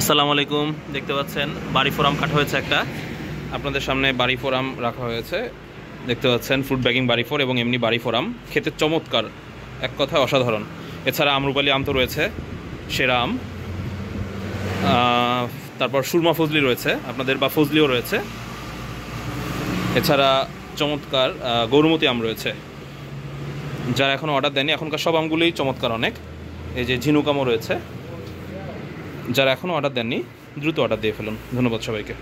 আসসালামু আলাইকুম দেখতে পাচ্ছেন বাড়ি ফোরাম কাটা হয়েছে একটা আপনাদের সামনে বাড়ি ফোরাম রাখা হয়েছে দেখতে পাচ্ছেন ফুড ব্যাগিং বাড়ি ফোর এবং এমনি বাড়ি ফোরাম খেতে চমৎকার এক কথা অসাধারণ এছাড়া আমরুপালি আম তো রয়েছে সেরা আম তারপর সুরমা ফজলি রয়েছে আপনাদের বা ফজলিও রয়েছে এছাড়া চমৎকার গৌরমতি আম রয়েছে যারা এখন অর্ডার দেয়নি এখনকার সব আমগুলোই চমৎকার অনেক এই যে ঝিনুক আমও রয়েছে যারা এখনও অর্ডার দেননি দ্রুত অর্ডার দিয়ে ফেলুন ধন্যবাদ সবাইকে